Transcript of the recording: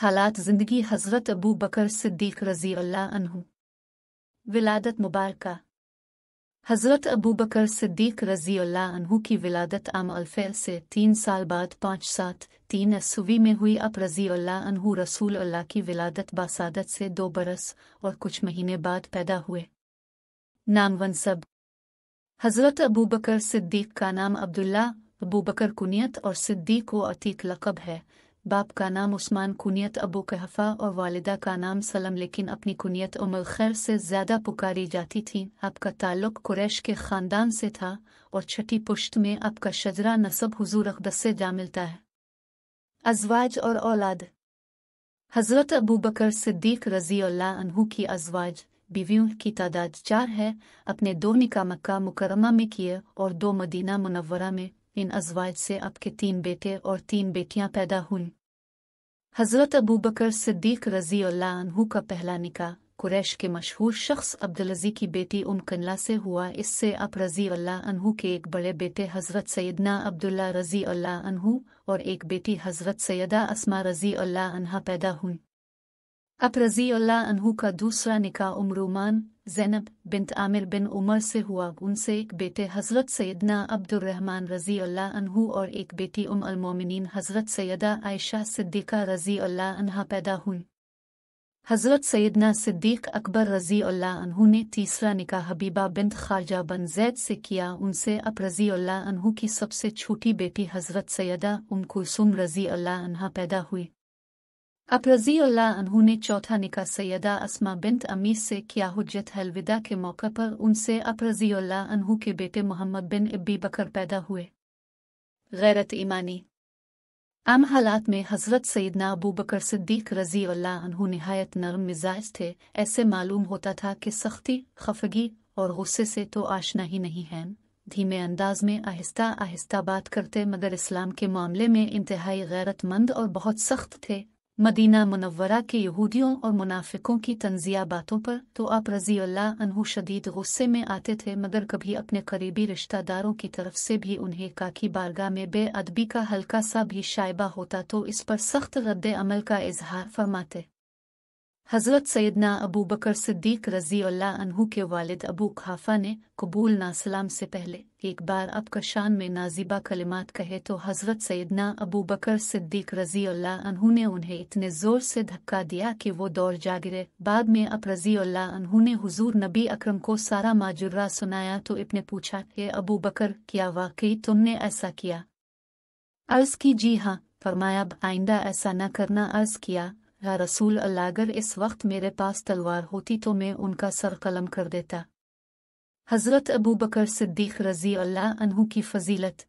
حالات زندگی حضرت ابو بکر صدیق رضی اللہ عنہ ولادت مبارکہ حضرت ابو بکر صدیق رضی اللہ عنہ کی ولادت عام الفیل سے تین سال بعد پانچ سات تین اسوی میں ہوئی اب رضی اللہ عنہ رسول اللہ کی ولادت باسادت سے دو برس اور کچھ مہینے بعد پیدا ہوئے نام ون سب حضرت ابو بکر صدیق کا نام عبداللہ ابو بکر کنیت اور صدیق و عتیق لقب ہے باپ کا نام عثمان کنیت ابو کہفا اور والدہ کا نام سلم لیکن اپنی کنیت عمر خیر سے زیادہ پکاری جاتی تھی آپ کا تعلق قریش کے خاندان سے تھا اور چھٹی پشت میں آپ کا شجرا نصب حضور اقدس سے جا ملتا ہے ازواج اور اولاد حضرت ابو بکر صدیق رضی اللہ عنہ کی ازواج بیویوں کی تعداد چار ہے اپنے دو نکاح مکہ مکرمہ میں کیے اور دو مدینہ منورہ میں ان ازواج سے آپ کے تین بیٹے اور تین بیٹیاں پیدا ہوئیں حضرت ابو بکر صدیق رضی اللہ عنہ کا پہلا نکاح قریش کے مشہور شخص عبدالعزی کی بیٹی ام کنلا سے ہوا اس سے اب رضی اللہ عنہ کے ایک بڑے بیٹے حضرت سیدنا عبداللہ رضی اللہ عنہ اور ایک بیٹی حضرت سیدہ اسما رضی اللہ عنہا پیدا ہوئیں اب رضی اللہ عنہ کا دوسرا نکاح امرومان زینب بنت عامر بن عمر سے ہوا ان سے ایک بیٹے حضرت سیدنا عبد الرحمن رضی اللہ عنہ اور ایک بیٹی ام المومنین حضرت سیدہ عائشہ صدیقہ رضی اللہ عنہ پیدا ہوئیں حضرت سیدنا صدیق اکبر رضی اللہ عنہ نے تیسرا نکاح حبیبہ بنت خارجہ بن زید سے کیا ان سے اب رضی اللہ عنہ کی سب سے چھوٹی بیٹی حضرت سیدہ ام کلثوم رضی اللہ عنہ پیدا ہوئی اب رضی اللہ عنہ نے چوتھا نکاح سیدہ اسما بنت امیس سے کیا حجت الوداع کے موقع پر ان سے اب رضی اللہ عنہ کے بیٹے محمد بن ابی بکر پیدا ہوئے غیرت ایمانی عام حالات میں حضرت سیدنا ابو بکر صدیق رضی اللہ عنہ نہایت نرم مزاج تھے ایسے معلوم ہوتا تھا کہ سختی خفگی اور غصے سے تو آشنا ہی نہیں ہیں دھیمے انداز میں آہستہ آہستہ بات کرتے مگر اسلام کے معاملے میں انتہائی غیرت مند اور بہت سخت تھے مدینہ منورہ کے یہودیوں اور منافقوں کی تنزیہ باتوں پر تو آپ رضی اللہ عنہ شدید غصے میں آتے تھے مگر کبھی اپنے قریبی رشتہ داروں کی طرف سے بھی انہیں کاکی بارگاہ میں بے ادبی کا ہلکا سا بھی شائبہ ہوتا تو اس پر سخت رد عمل کا اظہار فرماتے حضرت سیدنا ابو بکر صدیق رضی اللہ عنہ کے والد ابو خافا نے قبول نہ سلام سے پہلے ایک بار اب شان میں نازیبہ کلمات کہے تو حضرت سیدنا ابو بکر صدیق رضی اللہ عنہ نے انہیں اتنے زور سے دھکا دیا کہ وہ دور جاگرے بعد میں اب رضی اللہ عنہ نے حضور نبی اکرم کو سارا ماجرہ سنایا تو اب نے پوچھا کہ ابو بکر کیا واقعی تم نے ایسا کیا عرض کی جی ہاں فرمایا آئندہ ایسا نہ کرنا عرض کیا یا رسول اللہ اگر اس وقت میرے پاس تلوار ہوتی تو میں ان کا سر قلم کر دیتا حضرت ابو بکر صدیق رضی اللہ عنہ کی فضیلت